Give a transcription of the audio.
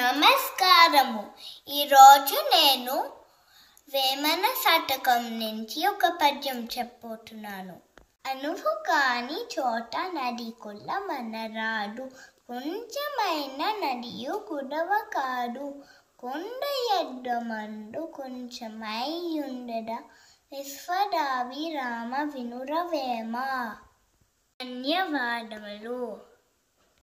నమస్కారము ఈరోజు నేను వేమన శతకం నుంచి ఒక పద్యం చెప్పబోతున్నాను అనువు కాని చోట కొల్ల మనరాడు కొంచెమైన నడియు కాడు కొండ ఎడ్డమండు కొంచెమై ఉండడ విశ్వదావి రామ వినురవేమ ధన్యవాదములు